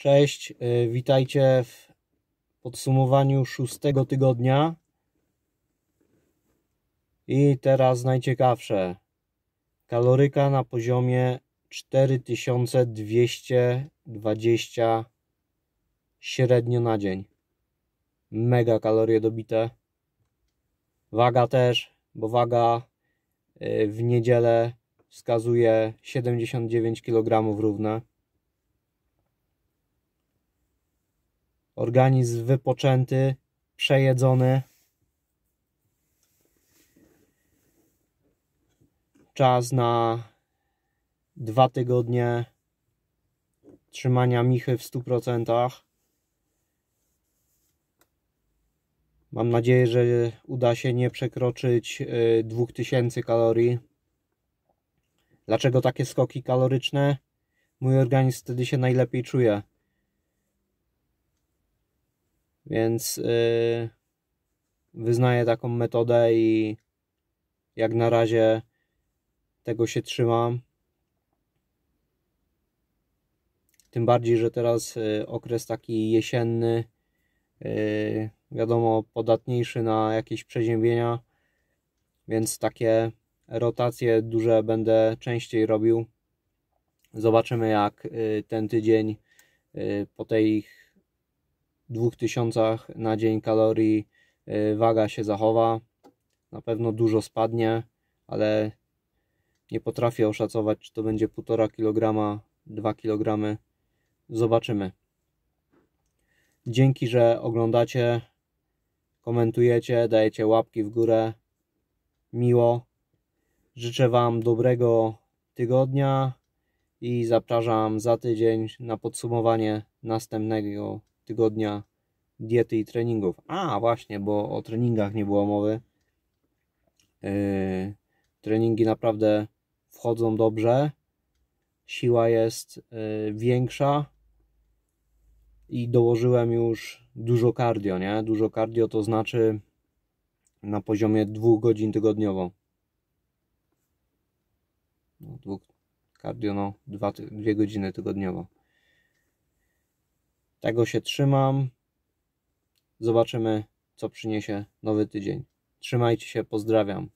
Cześć, y, witajcie w podsumowaniu szóstego tygodnia. I teraz najciekawsze. Kaloryka na poziomie 4220 średnio na dzień. Mega kalorie dobite. Waga też, bo waga y, w niedzielę wskazuje 79 kg równe organizm wypoczęty, przejedzony. Czas na dwa tygodnie trzymania michy w 100%. Mam nadzieję, że uda się nie przekroczyć 2000 y, kalorii. Dlaczego takie skoki kaloryczne? Mój organizm wtedy się najlepiej czuje. Więc y, wyznaję taką metodę i jak na razie tego się trzymam. Tym bardziej, że teraz y, okres taki jesienny, y, wiadomo, podatniejszy na jakieś przeziębienia, więc takie rotacje duże będę częściej robił. Zobaczymy, jak ten tydzień po tych 2000 na dzień kalorii y, waga się zachowa. Na pewno dużo spadnie, ale nie potrafię oszacować, czy to będzie 1,5 kg, 2 kg. Zobaczymy. Dzięki, że oglądacie, komentujecie, dajecie łapki w górę. Miło. Życzę Wam dobrego tygodnia i zapraszam za tydzień na podsumowanie następnego tygodnia diety i treningów. A, właśnie, bo o treningach nie było mowy. E, treningi naprawdę wchodzą dobrze. Siła jest e, większa i dołożyłem już dużo cardio, nie? Dużo cardio to znaczy na poziomie dwóch godzin tygodniowo. No, dwóch, cardio no, dwa, dwie godziny tygodniowo. Tego się trzymam. Zobaczymy, co przyniesie nowy tydzień. Trzymajcie się, pozdrawiam.